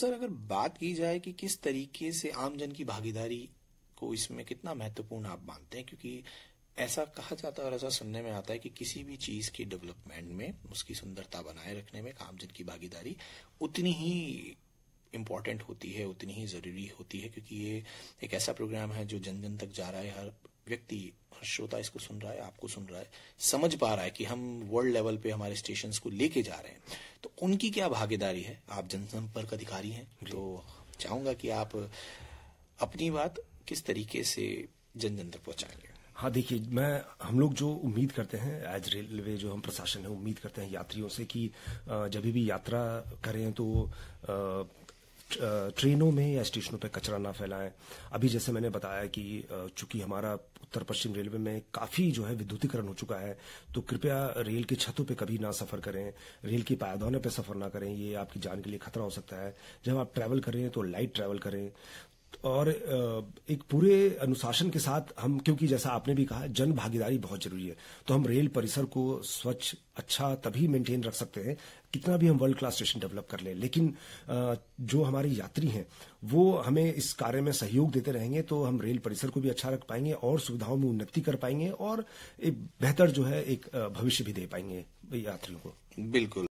sir अगर बात की जाए कि किस तरीके से आमजन की भागीदारी को इसमें कितना महत्वपूर्ण आप मानते हैं क्योंकि ऐसा कहा जाता है और ऐसा सुनने में आता है कि किसी भी चीज की डेवलपमेंट में उसकी सुंदरता बनाए रखने में आमजन की भागीदारी उतनी ही इम्पॉर्टेंट होती है उतनी ही ज़रूरी होती है क्योंकि ये एक ऐसा प्रोग्राम है जो जन जन तक जा रहा है हर व्यक्ति हर श्रोता इसको सुन रहा है आपको सुन रहा है समझ पा रहा है कि हम वर्ल्ड लेवल पे हमारे स्टेशन को लेके जा रहे हैं तो उनकी क्या भागीदारी है आप जनसंपर्क अधिकारी हैं तो चाहूंगा कि आप अपनी बात किस तरीके से जन जन तक पहुंचाएंगे हाँ देखिए मैं हम लोग जो उम्मीद करते हैं एज रेलवे जो हम प्रशासन है उम्मीद करते हैं यात्रियों से कि जब भी यात्रा करें तो ट्रेनों में या स्टेशनों पर कचरा ना फैलाएं अभी जैसे मैंने बताया कि चूंकि हमारा उत्तर पश्चिम रेलवे में काफी जो है विद्युतीकरण हो चुका है तो कृपया रेल की छतों पे कभी ना सफर करें रेल की पायदानों पे सफर ना करें ये आपकी जान के लिए खतरा हो सकता है जब आप ट्रैवल तो करें तो लाइट ट्रैवल करें और एक पूरे अनुशासन के साथ हम क्योंकि जैसा आपने भी कहा जन भागीदारी बहुत जरूरी है तो हम रेल परिसर को स्वच्छ अच्छा तभी मेंटेन रख सकते हैं कितना भी हम वर्ल्ड क्लास स्टेशन डेवलप कर लें लेकिन जो हमारे यात्री हैं वो हमें इस कार्य में सहयोग देते रहेंगे तो हम रेल परिसर को भी अच्छा रख पाएंगे और सुविधाओं में उन्नति कर पाएंगे और एक बेहतर जो है एक भविष्य भी दे पाएंगे यात्रियों को बिल्कुल